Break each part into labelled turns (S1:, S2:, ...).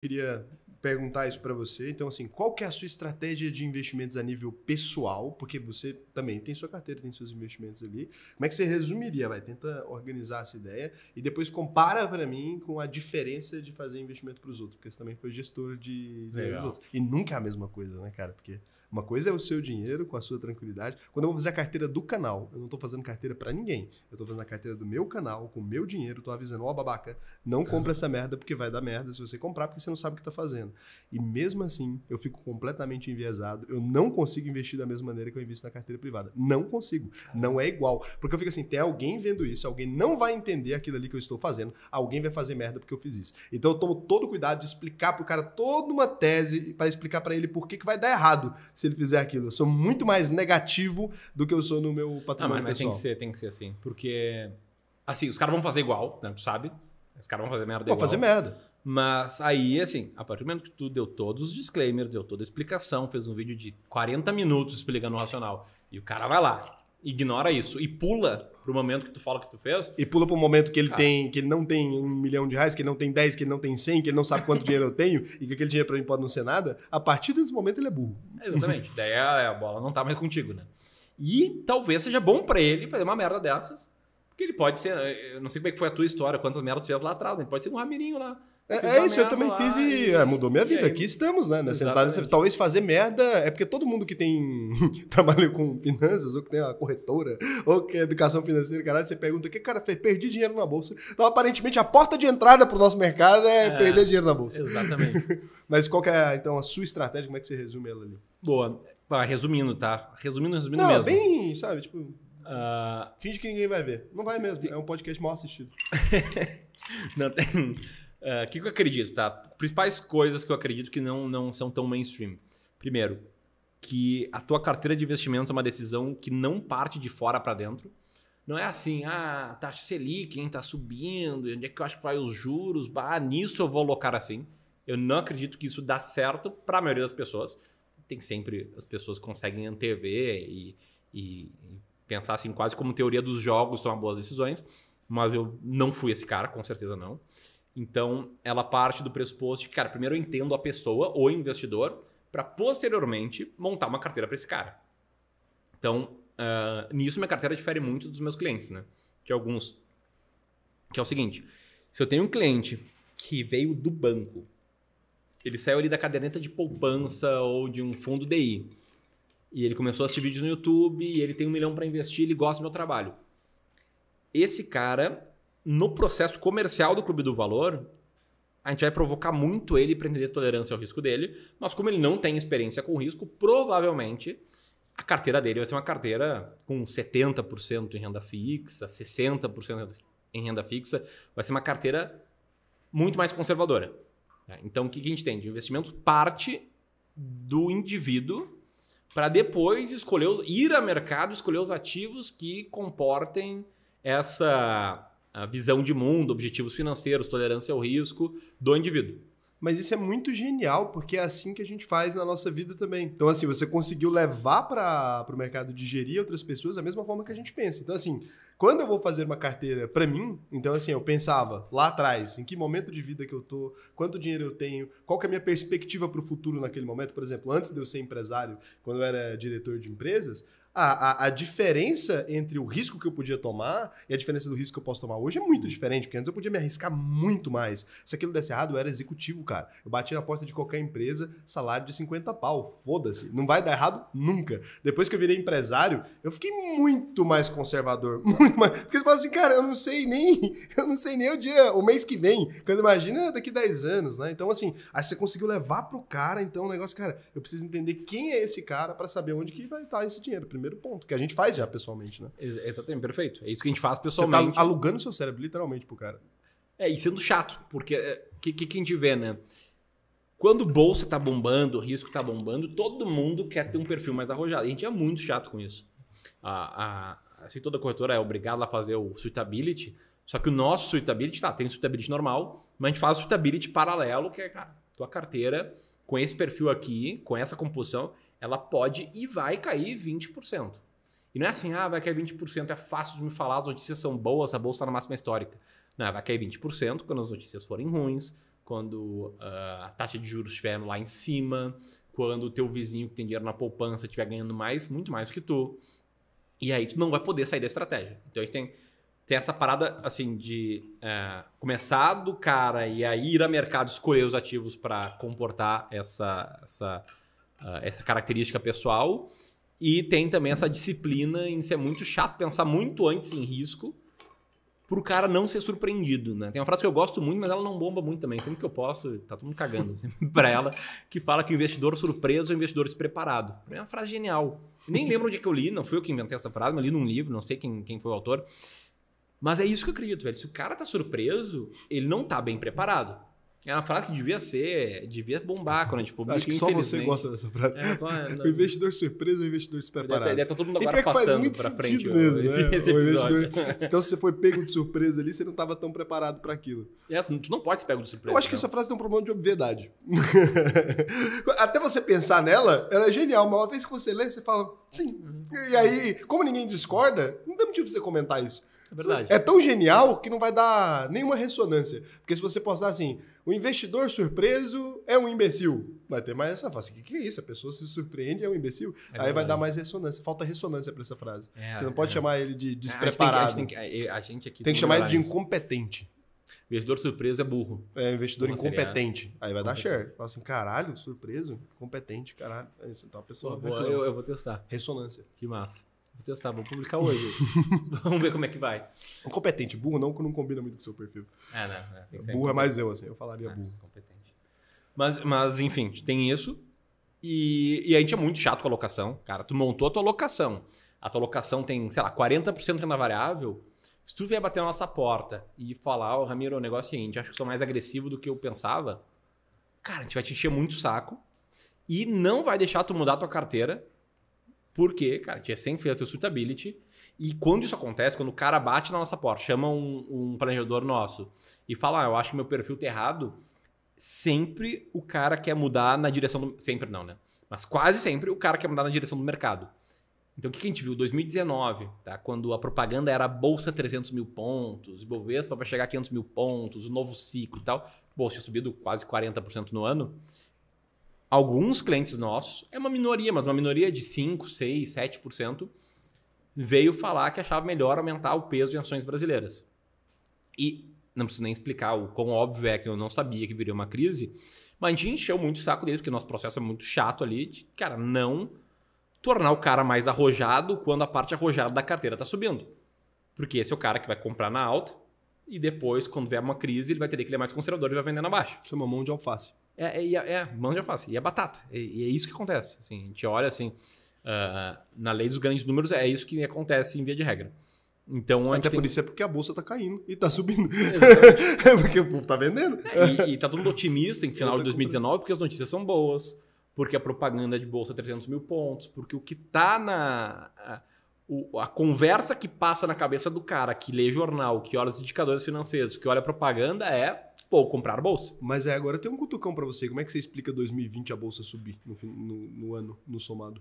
S1: Queria perguntar isso para você. Então, assim, qual que é a sua estratégia de investimentos a nível pessoal? Porque você também tem sua carteira, tem seus investimentos ali. Como é que você resumiria? Vai, tenta organizar essa ideia e depois compara para mim com a diferença de fazer investimento para os outros, porque você também foi gestor de dinheiro dos outros. E nunca é a mesma coisa, né, cara? Porque uma coisa é o seu dinheiro com a sua tranquilidade. Quando eu vou fazer a carteira do canal, eu não estou fazendo carteira para ninguém. Eu estou fazendo a carteira do meu canal, com o meu dinheiro, estou avisando, ó, oh, babaca, não compra essa merda porque vai dar merda se você comprar, porque você não sabe o que está fazendo fazendo. E mesmo assim, eu fico completamente enviesado. Eu não consigo investir da mesma maneira que eu invisto na carteira privada. Não consigo. Não é igual. Porque eu fico assim: tem alguém vendo isso, alguém não vai entender aquilo ali que eu estou fazendo, alguém vai fazer merda porque eu fiz isso. Então eu tomo todo cuidado de explicar pro cara toda uma tese para explicar para ele por que, que vai dar errado se ele fizer aquilo. Eu sou muito mais negativo do que eu sou no meu patrimônio ah, mas, pessoal. tem que
S2: ser, tem que ser assim. Porque. Assim, os caras vão fazer igual, né? Tu sabe? Os caras vão fazer merda vão igual. Vão fazer merda. Mas aí, assim, a partir do momento que tu deu todos os disclaimers, deu toda a explicação, fez um vídeo de 40 minutos explicando o racional, e o cara vai lá, ignora isso e pula pro momento que tu fala que tu fez.
S1: E pula pro momento que ele cara. tem, que ele não tem um milhão de reais, que ele não tem 10, que ele não tem 100, que ele não sabe quanto dinheiro eu tenho e que aquele dinheiro para mim pode não ser nada. A partir desse momento ele é burro.
S2: Exatamente. Daí a, é, a, bola não tá mais contigo, né? E talvez seja bom para ele fazer uma merda dessas, porque ele pode ser, eu não sei como é que foi a tua história, quantas merdas tu fez lá atrás, né? ele pode ser um Ramirinho lá é, é isso, eu também fiz e, e é,
S1: mudou minha vida. Aí, Aqui estamos, né? né sentado, assim, talvez fazer merda é porque todo mundo que tem trabalho com finanças, ou que tem uma corretora, ou que é educação financeira, caralho, você pergunta o que o cara fez? Perdi dinheiro na bolsa. Então, aparentemente, a porta de entrada para o nosso mercado é, é, perder dinheiro na bolsa. Exatamente. Mas qual é, então, a sua estratégia? Como é que você resume ela ali? Boa. Ah,
S2: resumindo, tá? Resumindo, resumindo Não, mesmo.
S1: bem, sabe, tipo... Uh... Finge que ninguém vai ver. Não vai mesmo. É um podcast mal assistido.
S2: Não, tem... Ah, o que, que eu acredito, tá? Principais coisas que eu acredito que não, não são tão mainstream. Primeiro, que a tua carteira de investimentos é uma decisão que não parte de fora para dentro. Não é assim, ah, taxa tá Selic, quem tá subindo, onde é que eu acho que vai os juros, bah, nisso eu vou alocar assim. Eu não acredito que isso dá certo para a maioria das pessoas. Tem sempre as pessoas conseguem antever e, e, e pensar assim, quase como teoria dos jogos tomar boas decisões, mas eu não fui esse cara, com certeza não. Então, ela parte do pressuposto de, cara, primeiro eu entendo a pessoa, ou investidor, para posteriormente montar uma carteira para esse cara. Então, uh, nisso minha carteira difere muito dos meus clientes, né? De alguns. Que é o seguinte: se eu tenho um cliente que veio do banco, ele saiu ali da caderneta de poupança ou de um fundo DI, e ele começou a assistir vídeos no YouTube, e ele tem um milhão para investir, ele gosta do meu trabalho. Esse cara, no processo comercial do Clube do Valor, a gente vai provocar muito ele para entender a tolerância ao risco dele, mas como ele não tem experiência com risco, provavelmente a carteira dele vai ser uma carteira com 70% em renda fixa, 60% em renda fixa, vai ser uma carteira muito mais conservadora. Né? Então, o que a gente tem? De investimento parte do indivíduo para depois escolher os, ir a mercado, escolher os ativos que comportem essa a visão de mundo, objetivos financeiros, tolerância ao risco do indivíduo.
S1: Mas isso é muito genial, porque é assim que a gente faz na nossa vida também. Então, assim, você conseguiu levar para o mercado de gerir outras pessoas da mesma forma que a gente pensa. Então, assim, quando eu vou fazer uma carteira para mim, então, assim, eu pensava lá atrás, em que momento de vida que eu tô, quanto dinheiro eu tenho, qual que é a minha perspectiva para o futuro naquele momento. Por exemplo, antes de eu ser empresário, quando eu era diretor de empresas, a, a, a, diferença entre o risco que eu podia tomar e a diferença do risco que eu posso tomar hoje é muito uhum. diferente, porque antes eu podia me arriscar muito mais. Se aquilo desse errado, eu era executivo, cara. Eu batia na porta de qualquer empresa, salário de 50 pau. Foda-se. Não vai dar errado nunca. Depois que eu virei empresário, eu fiquei muito mais conservador. Muito mais. Porque você fala assim, cara, eu não sei nem. Eu não sei nem o dia, o mês que vem. Quando imagina é daqui 10 anos, né? Então, assim, aí você conseguiu levar pro cara, então, o negócio, cara, eu preciso entender quem é esse cara para saber onde que vai estar esse dinheiro. Primeiro primeiro ponto, que a gente faz já pessoalmente, né? Ex
S2: exatamente, perfeito. É isso que a gente faz pessoalmente. Você tá alugando seu cérebro, literalmente, pro cara. É, e sendo chato, porque o é, que, que, que a gente vê, né? Quando bolsa tá bombando, o risco tá bombando, todo mundo quer ter um perfil mais arrojado. a gente é muito chato com isso. A, a, assim, toda corretora é obrigada a fazer o suitability, só que o nosso suitability, tá, tem suitability normal, mas a gente faz o suitability paralelo, que é, cara, tua carteira com esse perfil aqui, com essa composição, ela pode e vai cair 20%. E não é assim, ah, vai cair 20%, é fácil de me falar, as notícias são boas, a bolsa está na máxima histórica. Não, vai cair 20% quando as notícias forem ruins, quando uh, a taxa de juros estiver lá em cima, quando o teu vizinho que tem dinheiro na poupança estiver ganhando mais, muito mais que tu. E aí tu não vai poder sair da estratégia. Então a gente tem, tem essa parada assim de uh, começar do cara e aí ir a mercado escolher os ativos para comportar essa, essa ah, essa característica pessoal e tem também essa disciplina em ser muito chato, pensar muito antes em risco pro cara não ser surpreendido, né? Tem uma frase que eu gosto muito, mas ela não bomba muito também. Sempre que eu posso, tá todo mundo cagando assim, para ela, que fala que o investidor surpreso é o investidor despreparado. É uma frase genial. Nem lembro onde é que eu li, não fui eu que inventei essa frase, mas li num livro, não sei quem, quem foi o autor. Mas é isso que eu acredito, velho. Se o cara tá surpreso, ele não tá bem preparado. É uma frase que devia ser, devia bombar quando a gente publica. Acho que só você gosta dessa frase. É, só, é, o
S1: investidor surpresa, o investidor despreparado. Deve, deve estar tá todo mundo agora passando para frente. Mesmo, né? esse, investidor, então, se você foi pego de surpresa ali, você não estava tão preparado para aquilo.
S2: É, tu não pode ser pego de
S1: surpresa. Eu acho que essa frase tem um problema de obviedade. Até você pensar nela, ela é genial, mas uma vez que você lê, você fala, sim. Uhum. E aí, como ninguém discorda, não tem motivo para você comentar isso. É verdade. É tão genial que não vai dar nenhuma ressonância. Porque se você postar assim, o investidor surpreso é um imbecil, vai ter mais essa frase. O que é isso? A pessoa se surpreende é um imbecil. É Aí verdade. vai dar mais ressonância. Falta ressonância para essa frase. É, você não pode é. chamar ele de despreparado. Tem que, a gente tem que, a gente aqui tem que chamar ele de
S2: incompetente. Investidor surpreso é burro. É, investidor incompetente. Aí vai dar share.
S1: Fala assim, caralho, surpreso, competente, caralho. Aí você tá uma pessoa. Pô, boa, eu, eu, vou testar. Ressonância. Que massa. Vou testar, tá, vou publicar hoje. Vamos ver como é que vai. Um competente, burro não, que não combina muito com o seu perfil. É, né? né burro é mais eu, assim, eu falaria é, burro. Competente.
S2: Mas, mas, enfim, tem isso. E, e a gente é muito chato com a locação. Cara, tu montou a tua locação. A tua locação tem, sei lá, 40% renda variável. Se tu vier bater na nossa porta e falar, ô oh, Ramiro, o negócio é o seguinte, acho que sou mais agressivo do que eu pensava, cara, a gente vai te encher muito saco e não vai deixar tu mudar tua carteira porque, cara, tinha 100 failures suitability. E quando isso acontece, quando o cara bate na nossa porta, chama um, um planejador nosso e fala, ah, eu acho que meu perfil tá errado, sempre o cara quer mudar na direção do... Sempre não, né? Mas quase sempre o cara quer mudar na direção do mercado. Então, o que, que a gente viu? 2019, tá? quando a propaganda era Bolsa 300 mil pontos, Bovespa vai chegar a 500 mil pontos, o novo ciclo e tal. Bolsa tinha subido quase 40% no ano alguns clientes nossos, é uma minoria, mas uma minoria de 5, 6, 7%, veio falar que achava melhor aumentar o peso em ações brasileiras. E não preciso nem explicar o quão óbvio é que eu não sabia que viria uma crise, mas a gente encheu muito o saco deles, porque nosso processo é muito chato ali, de, cara, não tornar o cara mais arrojado quando a parte arrojada da carteira está subindo. Porque esse é o cara que vai comprar na alta e depois, quando vier uma crise, ele vai ter que ele é mais conservador e vai vender na baixa. Isso é uma mão de alface. É, é, é, é de alface. E é batata. E, é isso que acontece. Assim, a gente olha assim, uh, na lei dos grandes números, é isso que acontece em via de regra. Então, Até por isso é porque a bolsa
S1: tá caindo e tá subindo. é porque o povo tá vendendo.
S2: É, e, e tá todo mundo otimista em final tá de 2019 porque as notícias são boas, porque a propaganda de bolsa é 300 mil pontos, porque o que tá na. A, a conversa que passa na cabeça do cara que lê jornal, que olha os indicadores financeiros, que olha propaganda é Vou comprar bolsa.
S1: Mas é, agora tem um cutucão para você. Como é que você explica 2020 a bolsa subir no, no, no ano, no somado?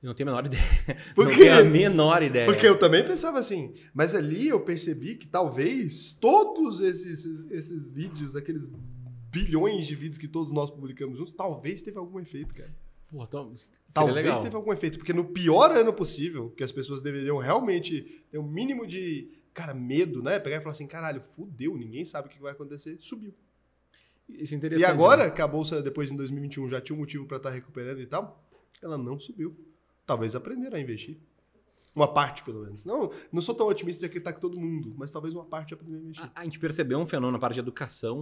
S1: Eu não tenho a menor ideia. Por quê? Não tenho a menor ideia. Porque eu também pensava assim. Mas ali eu percebi que talvez todos esses, esses vídeos, aqueles bilhões de vídeos que todos nós publicamos juntos, talvez teve algum efeito, cara. Pô, então, talvez legal. teve algum efeito. Porque no pior ano possível, que as pessoas deveriam realmente ter um mínimo de cara, medo, né? Pegar e falar assim, caralho, fudeu, ninguém sabe o que vai acontecer, subiu. Isso é interessante. E agora, né? que a bolsa depois em 2021 já tinha um motivo para estar tá recuperando e tal, ela não subiu. Talvez aprenderam a investir. Uma parte, pelo menos. Não, não sou tão otimista de acreditar que todo mundo, mas talvez uma parte
S2: aprendeu a investir. A, a gente percebeu um fenômeno na parte de educação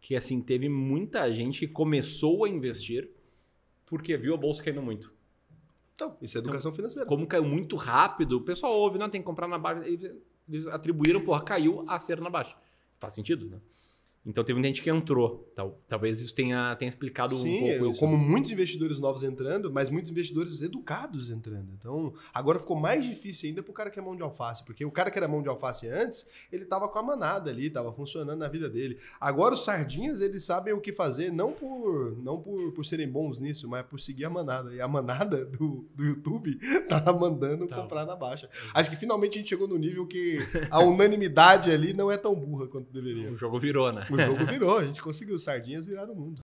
S2: que, assim, teve muita gente que começou a investir porque viu a bolsa caindo muito. Então, isso é então, educação então, financeira. Como caiu muito rápido, o pessoal ouve, não, tem que comprar na base eles atribuíram, porra, caiu a cera na baixa. Faz sentido, né? Então teve muita gente que entrou. Tal, talvez isso tenha, tenha explicado Sim, um pouco isso. Como muitos
S1: investidores novos entrando, mas muitos investidores educados entrando. Então, agora ficou mais difícil ainda pro cara que é mão de alface, porque o cara que era mão de alface antes, ele tava com a manada ali, tava funcionando na vida dele. Agora os sardinhas, eles sabem o que fazer, não por não por, por serem bons nisso, mas por seguir a manada. E a manada do, do YouTube tá mandando tá. comprar na baixa. Acho que finalmente a gente chegou no nível que a unanimidade ali não é tão burra quanto
S2: deveria. O jogo virou, né? o jogo virou,
S1: a gente conseguiu. Sardinhas viraram o mundo.